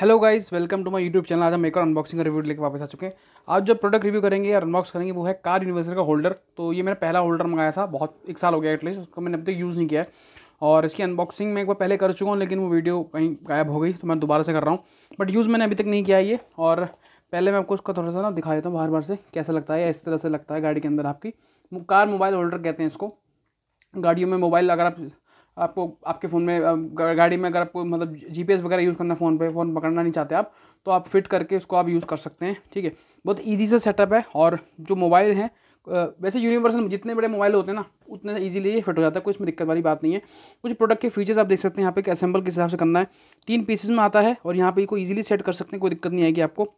hello guys welcome to my YouTube channel आज हम एक और अनबॉक्सिंग रिव्यू लेकर वापस आ चुके हैं आज जो प्रोडक्ट रिव्यू करेंगे या अनबॉक्स करेंगे वो है कार यूनिवर्सल का होल्डर तो ये मैंने पहला होल्डर मंगाया था बहुत एक साल हो गया एटलीस्ट उसको मैंने अब तक यूज़ नहीं किया है और इसकी अनबॉक्सिंग मैं एक बार पहले कर चुका हूँ लेकिन वो वीडियो कहीं गायब हो गई तो मैं दोबारा से कर रहा हूँ बट यूज़ मैंने अभी तक नहीं किया ये और पहले मैं आपको उसका थोड़ा सा ना दिखा देता हूँ बार बार से कैसा लगता है इस तरह से लगता है गाड़ी के अंदर आपकी कार मोबाइल होल्डर कहते हैं इसको गाड़ियों में मोबाइल अगर आप आपको आपके फ़ोन में गाड़ी में अगर आपको मतलब जी वगैरह यूज़ करना फ़ोन पे फ़ोन पकड़ना नहीं चाहते आप तो आप फिट करके उसको आप यूज़ कर सकते हैं ठीक है बहुत ईजी से सेटअप है और जो मोबाइल हैं वैसे यूनिवर्सल जितने बड़े मोबाइल होते हैं ना उतने ईजिली ये फिट हो जाता है कोई इसमें दिक्कत वाली बात नहीं है कुछ प्रोडक्ट के फीचर्स आप देख सकते हैं यहाँ पे कि असेंबल किस हिसाब से करना है तीन पीसेज में आता है और यहाँ पर इसको ईजिली सेट कर सकते हैं कोई दिक्कत नहीं आएगी आपको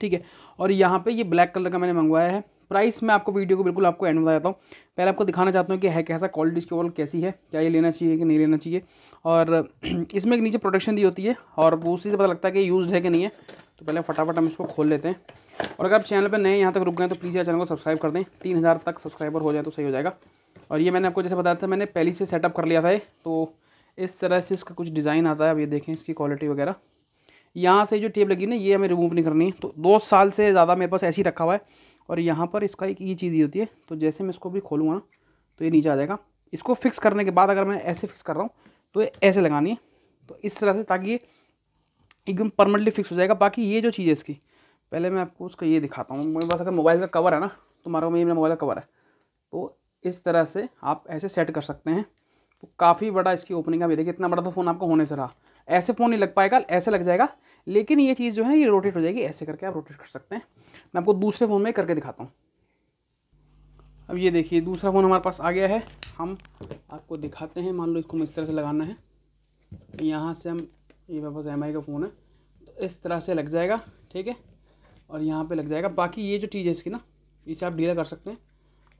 ठीक है और यहाँ पर ये ब्लैक कलर का मैंने मंगवाया है प्राइस मैं आपको वीडियो को बिल्कुल आपको एंड बताता हूँ पहले आपको दिखाना चाहता हूँ कि है कैसा क्वालिटी इसकी ओवरऑल कैसी है क्या ये लेना चाहिए कि नहीं लेना चाहिए और इसमें एक नीचे प्रोटेक्शन दी होती है और वो उसी से पता लगता है कि यूज़ है कि नहीं है तो पहले फटाफट हम इसको खोल लेते हैं और अगर आप चैनल पर नए यहाँ तक रुक गए तो प्लीज़ यार चैनल को सब्सक्राइब कर दें तीन हज़ार तक सब्सक्राइबर हो जाए तो सही हो जाएगा और ये मैंने आपको जैसे बताया था मैंने पहले से सेटअप कर लिया था तो इस तरह से इसका कुछ डिज़ाइन आता है अब ये देखें इसकी क्वालिटी वगैरह यहाँ से जो टेप लगी ना ये हमें रिमूव नहीं करनी है तो दो साल से ज़्यादा मेरे पास ऐसे ही रखा हुआ है और यहाँ पर इसका एक ये चीज़ ही होती है तो जैसे मैं इसको भी खोलूँगा ना तो ये नीचे आ जाएगा इसको फिक्स करने के बाद अगर मैं ऐसे फिक्स कर रहा हूँ तो ये ऐसे लगानी है तो इस तरह से ताकि ये एकदम परमानेंटली फिक्स हो जाएगा बाकी ये जो चीज़ है इसकी पहले मैं आपको उसका ये दिखाता हूँ मेरे पास अगर मोबाइल का कवर है ना तो मारो में मेरा मोबाइल का कवर है तो इस तरह से आप ऐसे सेट कर सकते हैं तो काफ़ी बड़ा इसकी ओपनिंग का भी देखिए इतना बड़ा तो फ़ोन आपको होने से रहा ऐसे फ़ोन नहीं लग पाएगा ऐसे लग जाएगा लेकिन ये चीज़ जो है ये रोटेट हो जाएगी ऐसे करके आप रोटेट कर सकते हैं मैं आपको दूसरे फ़ोन में करके दिखाता हूँ अब ये देखिए दूसरा फ़ोन हमारे पास आ गया है हम आपको दिखाते हैं मान लो इसको इस तरह से लगाना है यहाँ से हम ये मेरे पास एम का फ़ोन है तो इस तरह से लग जाएगा ठीक है और यहाँ पे लग जाएगा बाकी ये जो चीज़ है इसकी ना इसे आप डीला कर सकते हैं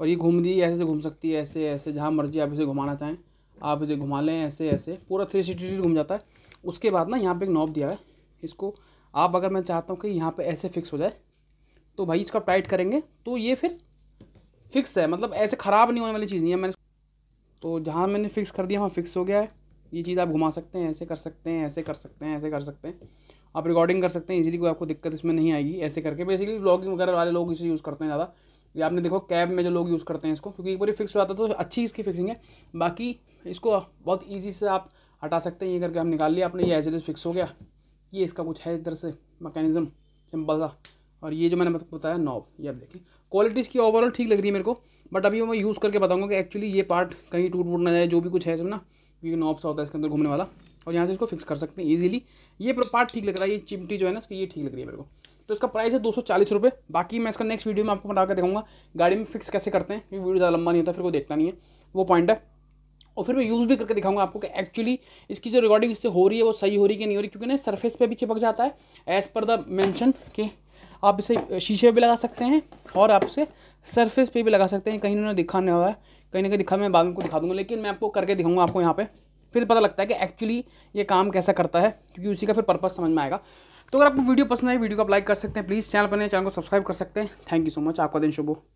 और ये घूम दी ऐसे से घूम सकती है ऐसे ऐसे जहाँ मर्जी आप इसे घुमाना चाहें आप इसे घुमा लें ऐसे ऐसे पूरा थ्री सिक्सटी डिग्री घूम जाता है उसके बाद ना यहाँ पे एक नॉब दिया है इसको आप अगर मैं चाहता हूँ कि यहाँ पे ऐसे फिक्स हो जाए तो भाई इसको टाइट करेंगे तो ये फिर फिक्स है मतलब ऐसे ख़राब नहीं होने वाली चीज़ नहीं है मैंने तो जहाँ मैंने फिक्स कर दिया वहाँ फिक्स हो गया है ये चीज़ आप घुमा सकते हैं ऐसे कर सकते हैं ऐसे कर सकते हैं ऐसे कर सकते हैं आप रिकॉर्डिंग कर सकते हैं इजीली कोई आपको दिक्कत इसमें नहीं आएगी ऐसे करके बेसिकली ब्लॉगिंग वगैरह वाले लोग इसे यूज़ करते हैं ज़्यादा ये आपने देखो कैब में जो लोग यूज़ करते हैं इसको क्योंकि एक बार फिक्स हो जाता तो अच्छी इसकी फिक्सिंग है बाकी इसको बहुत ईजी से आप हटा सकते हैं ये करके हम निकाल लिया आपने ये एज एज फिक्स हो गया ये इसका कुछ है इधर से मैकेनिज़्म सिंपल सा और ये जो मैंने बताया नॉब ये आप देखें क्वालिटी इसकी ओवरऑल ठीक लग रही है मेरे को बट अभी मैं यूज़ करके बताऊँगा कि एक्चुअली ये पार्ट कहीं टूट वूट ना जाए जो भी कुछ है ना क्योंकि नॉब सा होता है इसके अंदर घूमने वाला और यहाँ से इसको फिक्स कर सकते हैं ईजिली ये पार्ट ठीक लग रहा है ये चिमटी जो है ना इसकी ये ठीक लग रही है मेरे को तो इसका प्राइस है दो सौ चालीस रुपये बाकी मैं इसका नेक्स्ट वीडियो में आपको बना के दिखाऊंगा गाड़ी में फिक्स कैसे करते हैं क्योंकि वीडियो ज़्यादा लंबा नहीं होता फिर वो देखता नहीं है वो पॉइंट है और फिर मैं यूज़ भी करके दिखाऊंगा आपको कि एक्चुअली इसकी जो रिकॉर्डिंग इससे हो रही है वो सही हो रही है कि नहीं हो रही क्योंकि ना सरफेस पे भी चिपक जाता है एज़ पर द मेंशन कि आप इसे शीशे पे भी लगा सकते हैं और आप इसे सरफेस पे भी लगा सकते हैं कहीं उन्होंने नहीं हुआ है कहीं ना कहीं दिखा मैं बाद में को दिखा दूँगा लेकिन मैं आपको करके दिखाऊंगा आपको यहाँ पर फिर पता लगता है कि एक्चुअली ये काम कैसा करता है क्योंकि उसी का फिर पर्पज़ समझ में आएगा तो अगर आपको वीडियो पसंद आई वीडियो को आप लाइक कर सकते हैं प्लीज़ चैनल पर चैनल को सब्सक्राइब कर सकते हैं थैंक यू सो मच आपका दिन शुभ हो